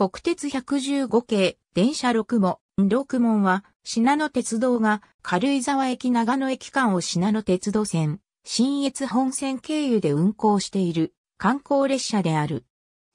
国鉄115系、電車6も、6門は、品野鉄道が、軽井沢駅長野駅間を品野鉄道線、新越本線経由で運行している、観光列車である。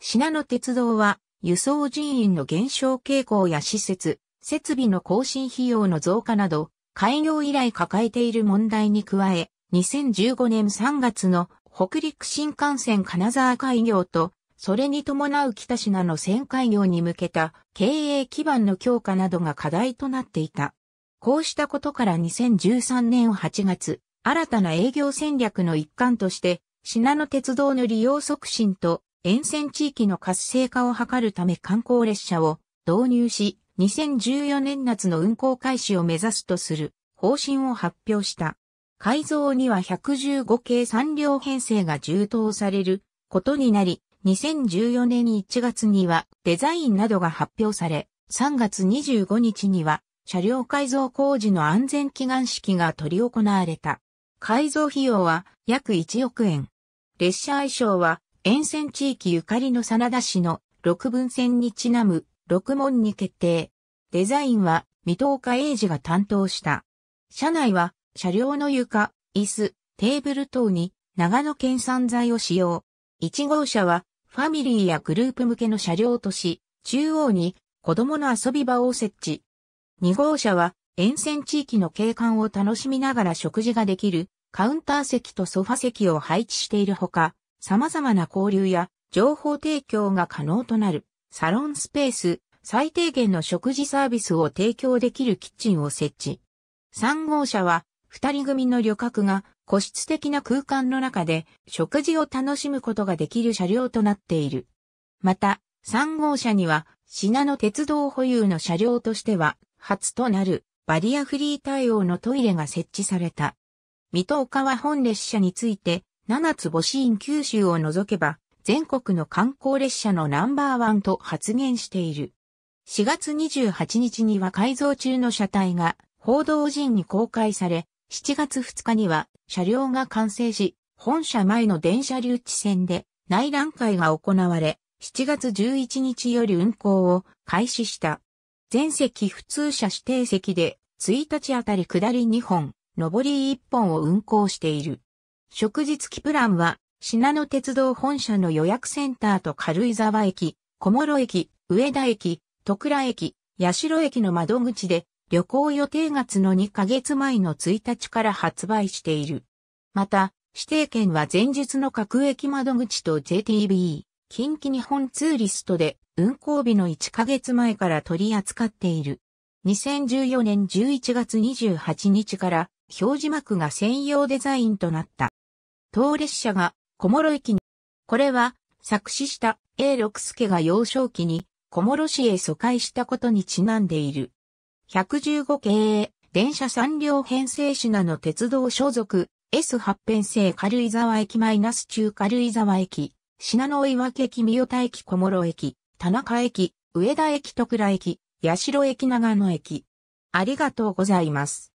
品野鉄道は、輸送人員の減少傾向や施設、設備の更新費用の増加など、開業以来抱えている問題に加え、2015年3月の北陸新幹線金沢開業とそれに伴う北品の旋回業に向けた経営基盤の強化などが課題となっていた。こうしたことから2013年8月、新たな営業戦略の一環として、品の鉄道の利用促進と沿線地域の活性化を図るため観光列車を導入し、2014年夏の運行開始を目指すとする方針を発表した。改造には115系3両編成が充当されることになり、2014年1月にはデザインなどが発表され、3月25日には車両改造工事の安全祈願式が取り行われた。改造費用は約1億円。列車愛称は沿線地域ゆかりの真田市の六分線にちなむ六門に決定。デザインは三戸岡英二が担当した。車内は車両の床、椅子、テーブル等に長野県産材を使用。1号車はファミリーやグループ向けの車両とし、中央に子供の遊び場を設置。2号車は沿線地域の景観を楽しみながら食事ができるカウンター席とソファ席を配置しているほか、様々な交流や情報提供が可能となるサロンスペース、最低限の食事サービスを提供できるキッチンを設置。3号車は2人組の旅客が個室的な空間の中で食事を楽しむことができる車両となっている。また、3号車には、品の鉄道保有の車両としては、初となるバリアフリー対応のトイレが設置された。水戸岡は本列車について、7つ星院九州を除けば、全国の観光列車のナンバーワンと発言している。4月28日には改造中の車体が報道陣に公開され、7月2日には車両が完成し、本社前の電車留置線で内覧会が行われ、7月11日より運行を開始した。全席普通車指定席で、1日あたり下り2本、上り1本を運行している。食事付きプランは、品野鉄道本社の予約センターと軽井沢駅、小諸駅、上田駅、戸倉駅、八代駅の窓口で旅行予定月の2ヶ月前の1日から発売している。また、指定券は前日の各駅窓口と JTB、近畿日本ツーリストで運行日の1ヶ月前から取り扱っている。2014年11月28日から表示幕が専用デザインとなった。当列車が小諸駅に、これは作詞した A 六助が幼少期に小諸市へ疎開したことにちなんでいる。115系、電車3両編成品の鉄道所属、S8 編成軽井沢駅マイナス中軽井沢駅、品の岩木駅三代田駅小諸駅、田中駅、上田駅徳倉駅、八代駅長野駅。ありがとうございます。